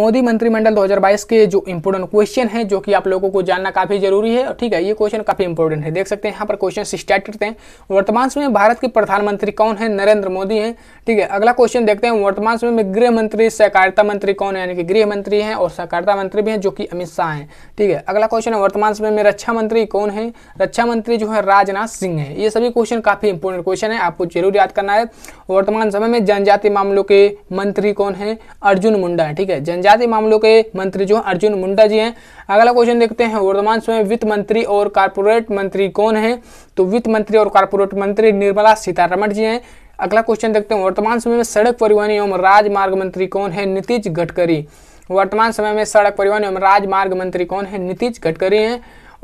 मोदी मंत्रिमंडल 2022 के जो इंपोर्टेंट क्वेश्चन है जो कि आप लोगों को जानना काफी जरूरी है ठीक है ये क्वेश्चन काफी इंपोर्टेंट है देख सकते हैं यहाँ पर क्वेश्चन स्टार्ट करते हैं वर्तमान समय में भारत के प्रधानमंत्री कौन है नरेंद्र मोदी है ठीक है अगला क्वेश्चन देखते हैं वर्तमान समय में गृह मंत्री सहकारिता मंत्री कौन है यानी कि गृह मंत्री है और सहकारिता मंत्री भी है जो कि अमित शाह है ठीक है अगला क्वेश्चन है वर्तमान समय में रक्षा मंत्री कौन है रक्षा मंत्री जो है राजनाथ सिंह है ये सभी क्वेश्चन काफी इंपोर्टेंट क्वेश्चन है आपको जरूर याद करना है वर्तमान समय में जनजाति मामलों के मंत्री कौन है अर्जुन मुंडा है ठीक है जनजाति जाति मामलों के मंत्री जो अर्जुन मुंडा जी हैं अगला क्वेश्चन देखते हैं वर्तमान समय वित्त मंत्री और कारपोरेट मंत्री कौन है तो वित्त मंत्री और कारपोरेट मंत्री निर्मला सीतारमण जी हैं अगला क्वेश्चन देखते हैं वर्तमान समय में सड़क परिवहन एवं राजमार्ग मंत्री कौन है नीतीश गडकरी वर्तमान समय में सड़क परिवहन एवं राजमार्ग मंत्री कौन है नीतीश गडकरी हैं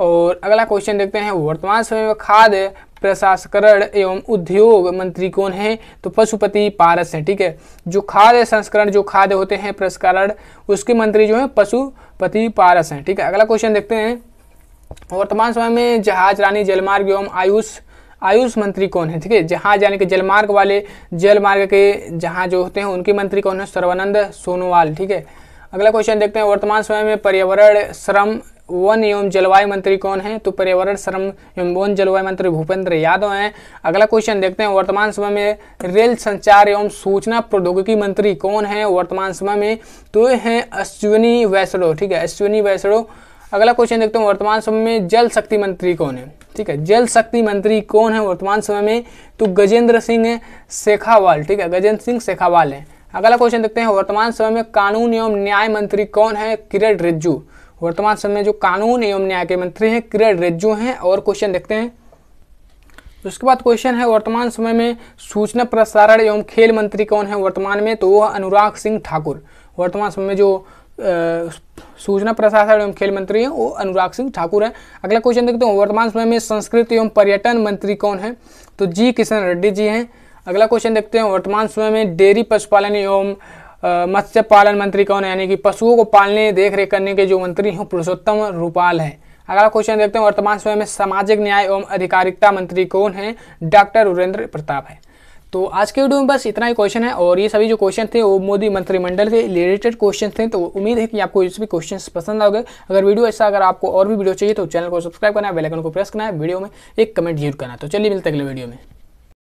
और अगला क्वेश्चन देखते हैं वर्तमान समय में खाद्य प्रसंस्करण एवं उद्योग मंत्री कौन है तो पशुपति पारस है ठीक है जो खाद्य संस्करण जो खाद्य होते हैं प्रसंस्करण उसके मंत्री जो है पशुपति पारस है ठीक है अगला क्वेश्चन देखते हैं वर्तमान समय में जहाज रानी जलमार्ग एवं आयुष आयुष मंत्री कौन है ठीक है जहाज यानी कि जलमार्ग वाले जलमार्ग के जहाज जो होते हैं उनके मंत्री कौन है सर्वानंद सोनोवाल ठीक है अगला क्वेश्चन देखते हैं वर्तमान समय में पर्यावरण श्रम वन एवं जलवायु मंत्री कौन है तो पर्यावरण श्रम एवं वन जलवायु मंत्री भूपेंद्र यादव हैं अगला क्वेश्चन देखते हैं वर्तमान समय में रेल संचार एवं सूचना प्रौद्योगिकी मंत्री कौन है वर्तमान समय में तो ये हैं अश्विनी वैष्णव ठीक है अश्विनी वैष्णव अगला क्वेश्चन देखते हैं वर्तमान समय में जल शक्ति मंत्री कौन है ठीक है जल शक्ति मंत्री कौन है वर्तमान समय में तो गजेंद्र सिंह शेखावाल ठीक है गजेंद्र सिंह शेखावाल हैं अगला क्वेश्चन देखते हैं वर्तमान समय में कानून एवं न्याय मंत्री कौन है किरण रिज्जू वर्तमान समय जो कानून एवं न्याय के मंत्री हैं किरण रिज्जू हैं और क्वेश्चन देखते हैं उसके बाद क्वेश्चन है वर्तमान समय में सूचना प्रसारण एवं खेल मंत्री कौन है वर्तमान में तो वह अनुराग सिंह ठाकुर वर्तमान समय में जो सूचना प्रसारण एवं खेल मंत्री हैं वो अनुराग सिंह ठाकुर हैं अगला क्वेश्चन देखते हैं वर्तमान समय में संस्कृति एवं पर्यटन मंत्री कौन है तो जी किशन रेड्डी जी हैं अगला क्वेश्चन देखते हैं वर्तमान समय में डेयरी पशुपालन एवं मत्स्य पालन मंत्री कौन है यानी कि पशुओं को पालने देख रेख करने के जो मंत्री हैं पुरुषोत्तम रूपाल हैं अगला क्वेश्चन देखते हैं वर्तमान समय में सामाजिक न्याय एवं अधिकारिता मंत्री कौन है डॉक्टर वीरेंद्र प्रताप है तो आज के वीडियो में बस इतना ही क्वेश्चन है और ये सभी जो क्वेश्चन थे वो मोदी मंत्रिमंडल से रिलेटेड क्वेश्चन थे तो उम्मीद है कि आपको ये सभी क्वेश्चन पसंद आओगे अगर वीडियो ऐसा अच्छा अगर आपको और भी वीडियो चाहिए तो चैनल को सब्सक्राइब करना है बेलाइकन को प्रेस करना है वीडियो में एक कमेंट जरूर करना तो चलिए मिलते अगले वीडियो में